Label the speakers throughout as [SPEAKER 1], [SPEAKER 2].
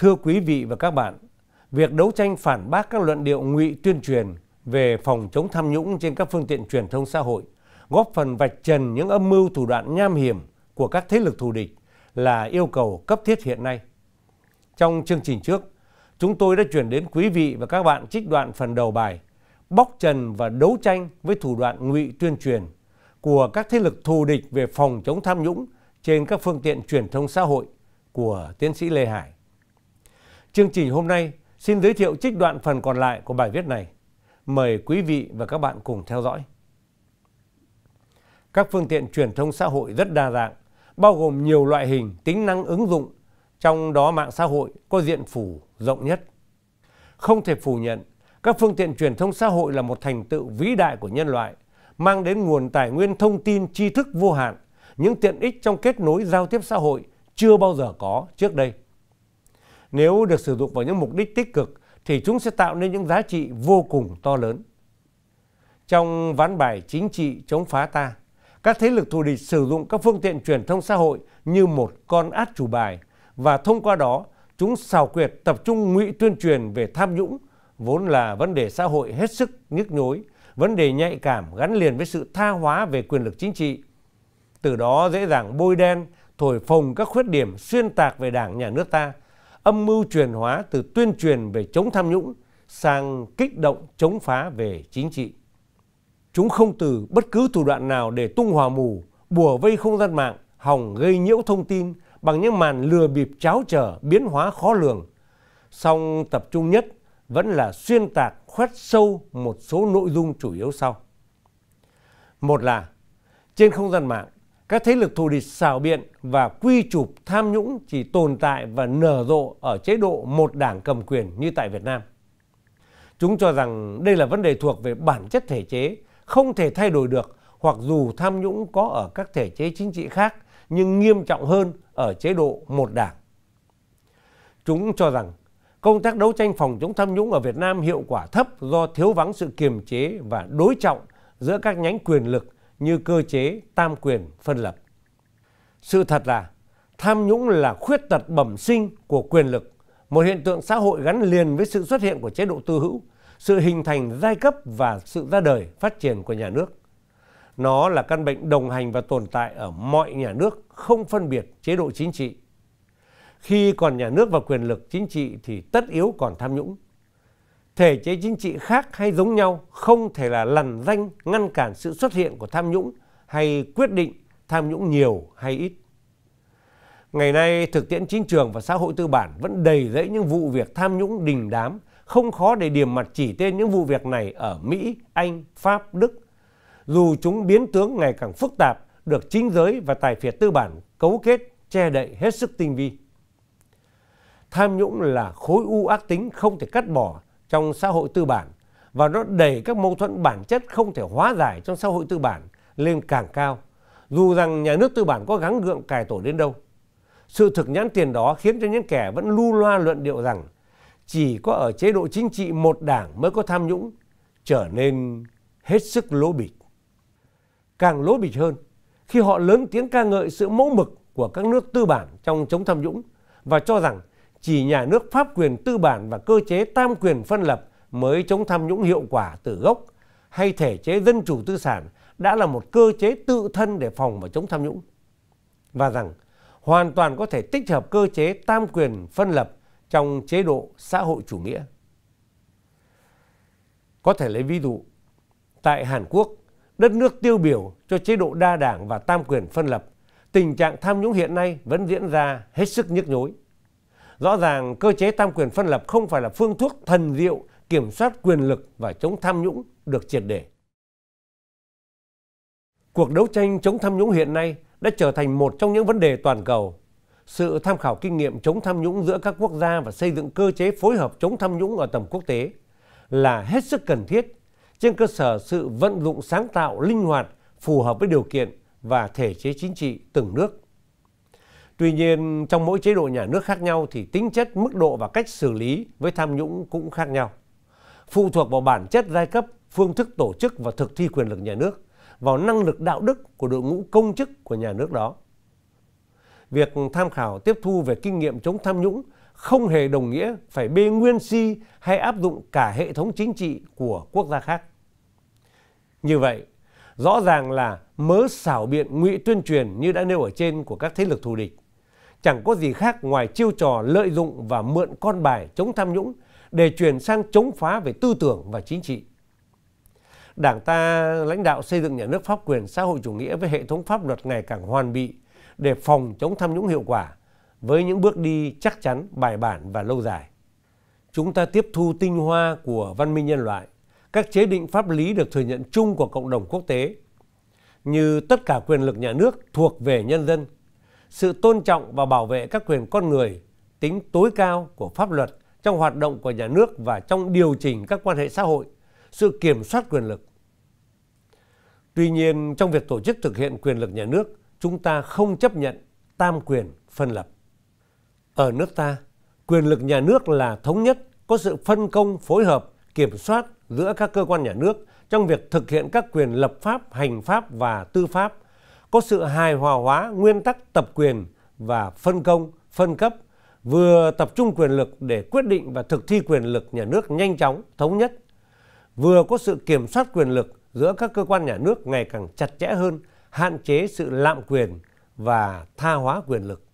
[SPEAKER 1] thưa quý vị và các bạn việc đấu tranh phản bác các luận điệu ngụy tuyên truyền về phòng chống tham nhũng trên các phương tiện truyền thông xã hội góp phần vạch trần những âm mưu thủ đoạn nham hiểm của các thế lực thù địch là yêu cầu cấp thiết hiện nay trong chương trình trước chúng tôi đã chuyển đến quý vị và các bạn trích đoạn phần đầu bài bóc trần và đấu tranh với thủ đoạn ngụy tuyên truyền của các thế lực thù địch về phòng chống tham nhũng trên các phương tiện truyền thông xã hội của tiến sĩ Lê Hải. Chương trình hôm nay xin giới thiệu trích đoạn phần còn lại của bài viết này. Mời quý vị và các bạn cùng theo dõi. Các phương tiện truyền thông xã hội rất đa dạng, bao gồm nhiều loại hình, tính năng ứng dụng, trong đó mạng xã hội có diện phủ rộng nhất. Không thể phủ nhận, các phương tiện truyền thông xã hội là một thành tựu vĩ đại của nhân loại, mang đến nguồn tài nguyên thông tin tri thức vô hạn, những tiện ích trong kết nối giao tiếp xã hội chưa bao giờ có trước đây nếu được sử dụng vào những mục đích tích cực thì chúng sẽ tạo nên những giá trị vô cùng to lớn trong ván bài chính trị chống phá ta các thế lực thù địch sử dụng các phương tiện truyền thông xã hội như một con át chủ bài và thông qua đó chúng xào quyệt tập trung ngụy tuyên truyền về tham nhũng vốn là vấn đề xã hội hết sức nhức nhối vấn đề nhạy cảm gắn liền với sự tha hóa về quyền lực chính trị từ đó dễ dàng bôi đen thổi phồng các khuyết điểm xuyên tạc về đảng nhà nước ta âm mưu truyền hóa từ tuyên truyền về chống tham nhũng sang kích động chống phá về chính trị. Chúng không từ bất cứ thủ đoạn nào để tung hòa mù, bùa vây không gian mạng, hỏng gây nhiễu thông tin bằng những màn lừa bịp cháo trở biến hóa khó lường. Song tập trung nhất vẫn là xuyên tạc khoét sâu một số nội dung chủ yếu sau. Một là trên không gian mạng các thế lực thù địch xảo biện và quy chụp tham nhũng chỉ tồn tại và nở rộ ở chế độ một đảng cầm quyền như tại Việt Nam. Chúng cho rằng đây là vấn đề thuộc về bản chất thể chế, không thể thay đổi được hoặc dù tham nhũng có ở các thể chế chính trị khác nhưng nghiêm trọng hơn ở chế độ một đảng. Chúng cho rằng công tác đấu tranh phòng chống tham nhũng ở Việt Nam hiệu quả thấp do thiếu vắng sự kiềm chế và đối trọng giữa các nhánh quyền lực như cơ chế tam quyền phân lập. Sự thật là tham nhũng là khuyết tật bẩm sinh của quyền lực, một hiện tượng xã hội gắn liền với sự xuất hiện của chế độ tư hữu, sự hình thành giai cấp và sự ra đời phát triển của nhà nước. Nó là căn bệnh đồng hành và tồn tại ở mọi nhà nước, không phân biệt chế độ chính trị. Khi còn nhà nước và quyền lực chính trị thì tất yếu còn tham nhũng thể chế chính trị khác hay giống nhau không thể là lằn danh ngăn cản sự xuất hiện của tham nhũng hay quyết định tham nhũng nhiều hay ít. Ngày nay, thực tiễn chính trường và xã hội tư bản vẫn đầy rẫy những vụ việc tham nhũng đình đám, không khó để điểm mặt chỉ tên những vụ việc này ở Mỹ, Anh, Pháp, Đức. Dù chúng biến tướng ngày càng phức tạp, được chính giới và tài phiệt tư bản cấu kết, che đậy hết sức tinh vi. Tham nhũng là khối u ác tính không thể cắt bỏ trong xã hội tư bản và nó đẩy các mâu thuẫn bản chất không thể hóa giải trong xã hội tư bản lên càng cao dù rằng nhà nước tư bản có gắng gượng cài tổ đến đâu sự thực nhãn tiền đó khiến cho những kẻ vẫn lu loa luận điệu rằng chỉ có ở chế độ chính trị một đảng mới có tham nhũng trở nên hết sức lố bịch càng lố bịch hơn khi họ lớn tiếng ca ngợi sự mẫu mực của các nước tư bản trong chống tham nhũng và cho rằng chỉ nhà nước pháp quyền tư bản và cơ chế tam quyền phân lập mới chống tham nhũng hiệu quả từ gốc hay thể chế dân chủ tư sản đã là một cơ chế tự thân để phòng và chống tham nhũng. Và rằng hoàn toàn có thể tích hợp cơ chế tam quyền phân lập trong chế độ xã hội chủ nghĩa. Có thể lấy ví dụ, tại Hàn Quốc, đất nước tiêu biểu cho chế độ đa đảng và tam quyền phân lập, tình trạng tham nhũng hiện nay vẫn diễn ra hết sức nhức nhối rõ ràng cơ chế tam quyền phân lập không phải là phương thuốc thần diệu kiểm soát quyền lực và chống tham nhũng được triệt để cuộc đấu tranh chống tham nhũng hiện nay đã trở thành một trong những vấn đề toàn cầu sự tham khảo kinh nghiệm chống tham nhũng giữa các quốc gia và xây dựng cơ chế phối hợp chống tham nhũng ở tầm quốc tế là hết sức cần thiết trên cơ sở sự vận dụng sáng tạo linh hoạt phù hợp với điều kiện và thể chế chính trị từng nước Tuy nhiên, trong mỗi chế độ nhà nước khác nhau thì tính chất, mức độ và cách xử lý với tham nhũng cũng khác nhau. Phụ thuộc vào bản chất giai cấp, phương thức tổ chức và thực thi quyền lực nhà nước, vào năng lực đạo đức của đội ngũ công chức của nhà nước đó. Việc tham khảo tiếp thu về kinh nghiệm chống tham nhũng không hề đồng nghĩa phải bê nguyên si hay áp dụng cả hệ thống chính trị của quốc gia khác. Như vậy, rõ ràng là mớ xảo biện ngụy tuyên truyền như đã nêu ở trên của các thế lực thù địch chẳng có gì khác ngoài chiêu trò lợi dụng và mượn con bài chống tham nhũng để chuyển sang chống phá về tư tưởng và chính trị. Đảng ta lãnh đạo xây dựng nhà nước pháp quyền xã hội chủ nghĩa với hệ thống pháp luật ngày càng hoàn bị để phòng chống tham nhũng hiệu quả với những bước đi chắc chắn, bài bản và lâu dài. Chúng ta tiếp thu tinh hoa của văn minh nhân loại, các chế định pháp lý được thừa nhận chung của cộng đồng quốc tế, như tất cả quyền lực nhà nước thuộc về nhân dân sự tôn trọng và bảo vệ các quyền con người tính tối cao của pháp luật trong hoạt động của nhà nước và trong điều chỉnh các quan hệ xã hội sự kiểm soát quyền lực tuy nhiên trong việc tổ chức thực hiện quyền lực nhà nước chúng ta không chấp nhận tam quyền phân lập ở nước ta quyền lực nhà nước là thống nhất có sự phân công phối hợp kiểm soát giữa các cơ quan nhà nước trong việc thực hiện các quyền lập pháp hành pháp và tư pháp có sự hài hòa hóa nguyên tắc tập quyền và phân công phân cấp vừa tập trung quyền lực để quyết định và thực thi quyền lực nhà nước nhanh chóng thống nhất vừa có sự kiểm soát quyền lực giữa các cơ quan nhà nước ngày càng chặt chẽ hơn hạn chế sự lạm quyền và tha hóa quyền lực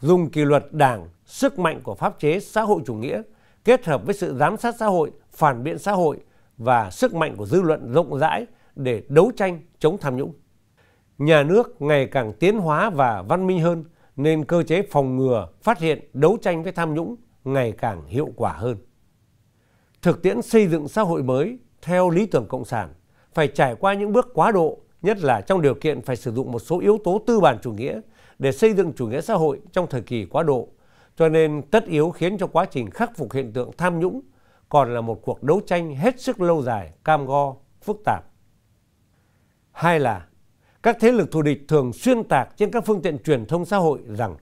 [SPEAKER 1] dùng kỷ luật đảng sức mạnh của pháp chế xã hội chủ nghĩa kết hợp với sự giám sát xã hội phản biện xã hội và sức mạnh của dư luận rộng rãi để đấu tranh chống tham nhũng nhà nước ngày càng tiến hóa và văn minh hơn nên cơ chế phòng ngừa phát hiện đấu tranh với tham nhũng ngày càng hiệu quả hơn thực tiễn xây dựng xã hội mới theo lý tưởng cộng sản phải trải qua những bước quá độ nhất là trong điều kiện phải sử dụng một số yếu tố tư bản chủ nghĩa để xây dựng chủ nghĩa xã hội trong thời kỳ quá độ cho nên tất yếu khiến cho quá trình khắc phục hiện tượng tham nhũng còn là một cuộc đấu tranh hết sức lâu dài cam go phức tạp hai là các thế lực thù địch thường xuyên tạc trên các phương tiện truyền thông xã hội rằng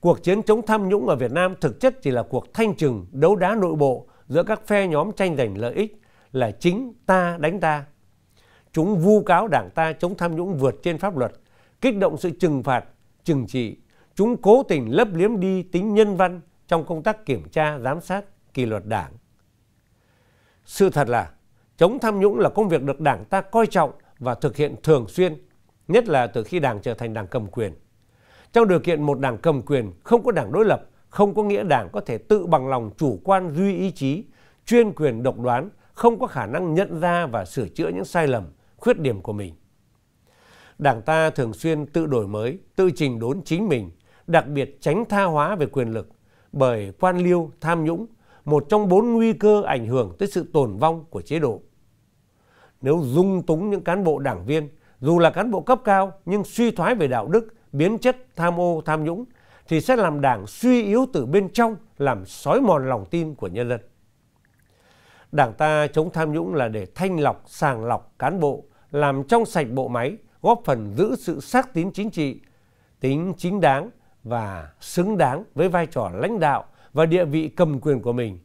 [SPEAKER 1] cuộc chiến chống tham nhũng ở Việt Nam thực chất chỉ là cuộc thanh trừng đấu đá nội bộ giữa các phe nhóm tranh giành lợi ích là chính ta đánh ta. Chúng vu cáo đảng ta chống tham nhũng vượt trên pháp luật, kích động sự trừng phạt, trừng trị. Chúng cố tình lấp liếm đi tính nhân văn trong công tác kiểm tra, giám sát, kỷ luật đảng. Sự thật là, chống tham nhũng là công việc được đảng ta coi trọng và thực hiện thường xuyên nhất là từ khi đảng trở thành đảng cầm quyền. Trong điều kiện một đảng cầm quyền không có đảng đối lập, không có nghĩa đảng có thể tự bằng lòng chủ quan duy ý chí, chuyên quyền độc đoán, không có khả năng nhận ra và sửa chữa những sai lầm, khuyết điểm của mình. Đảng ta thường xuyên tự đổi mới, tự trình đốn chính mình, đặc biệt tránh tha hóa về quyền lực, bởi quan liêu, tham nhũng, một trong bốn nguy cơ ảnh hưởng tới sự tồn vong của chế độ. Nếu dung túng những cán bộ đảng viên dù là cán bộ cấp cao nhưng suy thoái về đạo đức biến chất tham ô tham nhũng thì sẽ làm đảng suy yếu từ bên trong làm sói mòn lòng tin của nhân dân đảng ta chống tham nhũng là để thanh lọc sàng lọc cán bộ làm trong sạch bộ máy góp phần giữ sự xác tín chính trị tính chính đáng và xứng đáng với vai trò lãnh đạo và địa vị cầm quyền của mình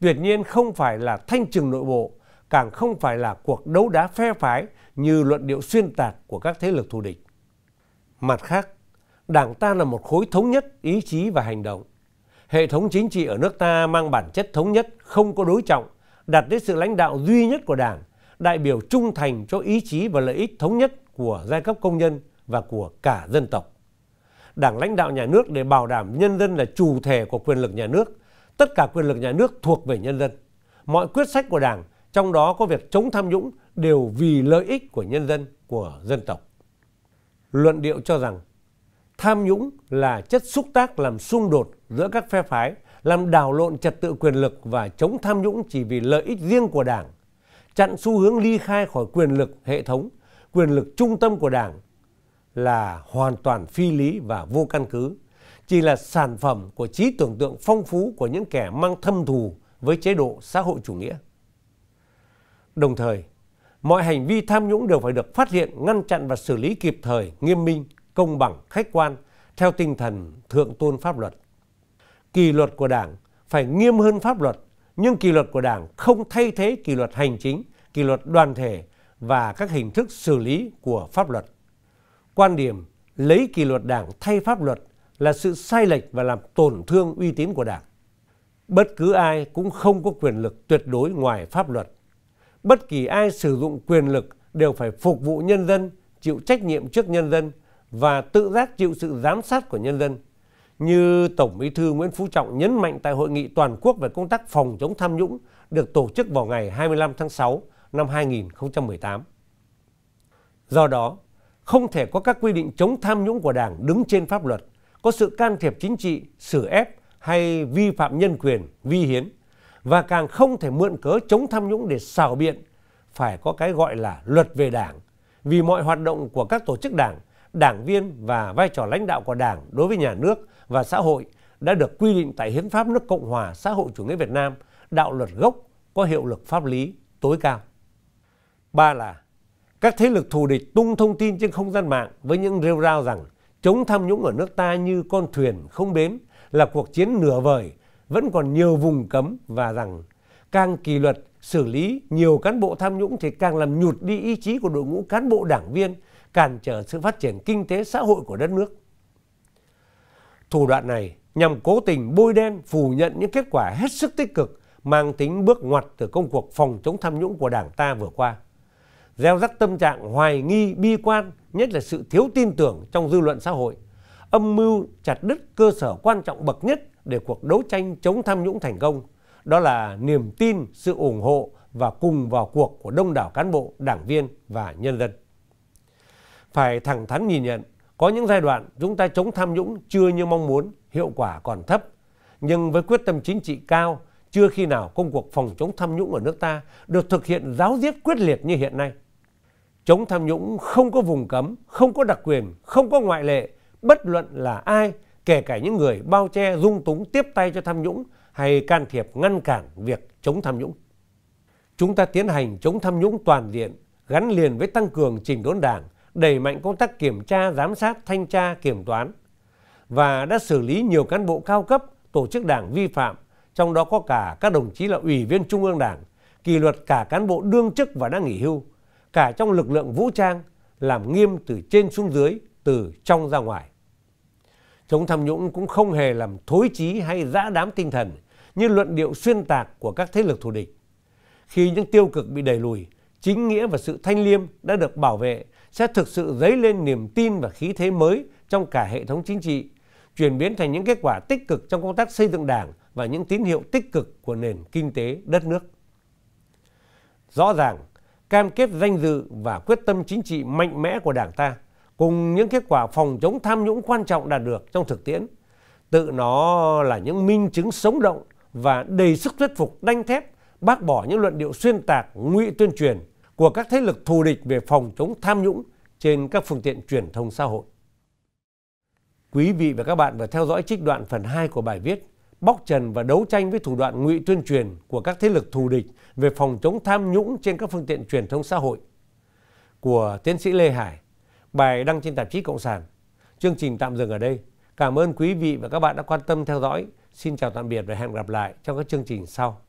[SPEAKER 1] tuyệt nhiên không phải là thanh trừng nội bộ càng không phải là cuộc đấu đá phe phái như luận điệu xuyên tạc của các thế lực thù địch. Mặt khác, đảng ta là một khối thống nhất ý chí và hành động. Hệ thống chính trị ở nước ta mang bản chất thống nhất, không có đối trọng, đặt đến sự lãnh đạo duy nhất của đảng, đại biểu trung thành cho ý chí và lợi ích thống nhất của giai cấp công nhân và của cả dân tộc. Đảng lãnh đạo nhà nước để bảo đảm nhân dân là chủ thể của quyền lực nhà nước, tất cả quyền lực nhà nước thuộc về nhân dân. Mọi quyết sách của đảng trong đó có việc chống tham nhũng đều vì lợi ích của nhân dân, của dân tộc. Luận điệu cho rằng tham nhũng là chất xúc tác làm xung đột giữa các phe phái, làm đảo lộn trật tự quyền lực và chống tham nhũng chỉ vì lợi ích riêng của Đảng, chặn xu hướng ly khai khỏi quyền lực hệ thống, quyền lực trung tâm của Đảng là hoàn toàn phi lý và vô căn cứ, chỉ là sản phẩm của trí tưởng tượng phong phú của những kẻ mang thâm thù với chế độ xã hội chủ nghĩa đồng thời mọi hành vi tham nhũng đều phải được phát hiện ngăn chặn và xử lý kịp thời nghiêm minh công bằng khách quan theo tinh thần thượng tôn pháp luật kỷ luật của đảng phải nghiêm hơn pháp luật nhưng kỷ luật của đảng không thay thế kỷ luật hành chính kỷ luật đoàn thể và các hình thức xử lý của pháp luật quan điểm lấy kỷ luật đảng thay pháp luật là sự sai lệch và làm tổn thương uy tín của đảng bất cứ ai cũng không có quyền lực tuyệt đối ngoài pháp luật bất kỳ ai sử dụng quyền lực đều phải phục vụ nhân dân chịu trách nhiệm trước nhân dân và tự giác chịu sự giám sát của nhân dân như tổng bí thư nguyễn phú trọng nhấn mạnh tại hội nghị toàn quốc về công tác phòng chống tham nhũng được tổ chức vào ngày 25 tháng 6 năm 2018. Do đó, không thể có các quy định chống tham nhũng của Đảng đứng trên pháp luật, có sự can thiệp chính trị, xử ép hay vi phạm nhân quyền, vi hiến và càng không thể mượn cớ chống tham nhũng để xào biện phải có cái gọi là luật về đảng vì mọi hoạt động của các tổ chức đảng đảng viên và vai trò lãnh đạo của đảng đối với nhà nước và xã hội đã được quy định tại hiến pháp nước cộng hòa xã hội chủ nghĩa việt nam đạo luật gốc có hiệu lực pháp lý tối cao ba là các thế lực thù địch tung thông tin trên không gian mạng với những rêu rao rằng chống tham nhũng ở nước ta như con thuyền không bến là cuộc chiến nửa vời vẫn còn nhiều vùng cấm và rằng càng kỳ luật xử lý nhiều cán bộ tham nhũng thì càng làm nhụt đi ý chí của đội ngũ cán bộ đảng viên, cản trở sự phát triển kinh tế xã hội của đất nước. Thủ đoạn này nhằm cố tình bôi đen phủ nhận những kết quả hết sức tích cực mang tính bước ngoặt từ công cuộc phòng chống tham nhũng của đảng ta vừa qua. Gieo rắc tâm trạng hoài nghi, bi quan, nhất là sự thiếu tin tưởng trong dư luận xã hội, âm mưu chặt đứt cơ sở quan trọng bậc nhất để cuộc đấu tranh chống tham nhũng thành công đó là niềm tin sự ủng hộ và cùng vào cuộc của đông đảo cán bộ đảng viên và nhân dân phải thẳng thắn nhìn nhận có những giai đoạn chúng ta chống tham nhũng chưa như mong muốn hiệu quả còn thấp nhưng với quyết tâm chính trị cao chưa khi nào công cuộc phòng chống tham nhũng ở nước ta được thực hiện giáo diết quyết liệt như hiện nay chống tham nhũng không có vùng cấm không có đặc quyền không có ngoại lệ bất luận là ai kể cả những người bao che dung túng tiếp tay cho tham nhũng hay can thiệp ngăn cản việc chống tham nhũng. Chúng ta tiến hành chống tham nhũng toàn diện, gắn liền với tăng cường chỉnh đốn đảng, đẩy mạnh công tác kiểm tra, giám sát, thanh tra, kiểm toán và đã xử lý nhiều cán bộ cao cấp, tổ chức đảng vi phạm, trong đó có cả các đồng chí là ủy viên Trung ương Đảng, kỷ luật cả cán bộ đương chức và đã nghỉ hưu, cả trong lực lượng vũ trang, làm nghiêm từ trên xuống dưới, từ trong ra ngoài chống tham nhũng cũng không hề làm thối chí hay dã đám tinh thần như luận điệu xuyên tạc của các thế lực thù địch khi những tiêu cực bị đẩy lùi chính nghĩa và sự thanh liêm đã được bảo vệ sẽ thực sự dấy lên niềm tin và khí thế mới trong cả hệ thống chính trị chuyển biến thành những kết quả tích cực trong công tác xây dựng đảng và những tín hiệu tích cực của nền kinh tế đất nước rõ ràng cam kết danh dự và quyết tâm chính trị mạnh mẽ của đảng ta cùng những kết quả phòng chống tham nhũng quan trọng đạt được trong thực tiễn tự nó là những minh chứng sống động và đầy sức thuyết phục đanh thép bác bỏ những luận điệu xuyên tạc ngụy tuyên truyền của các thế lực thù địch về phòng chống tham nhũng trên các phương tiện truyền thông xã hội. Quý vị và các bạn vừa theo dõi trích đoạn phần 2 của bài viết Bóc trần và đấu tranh với thủ đoạn ngụy tuyên truyền của các thế lực thù địch về phòng chống tham nhũng trên các phương tiện truyền thông xã hội của tiến sĩ Lê Hải bài đăng trên tạp chí Cộng sản. Chương trình tạm dừng ở đây. Cảm ơn quý vị và các bạn đã quan tâm theo dõi. Xin chào tạm biệt và hẹn gặp lại trong các chương trình sau.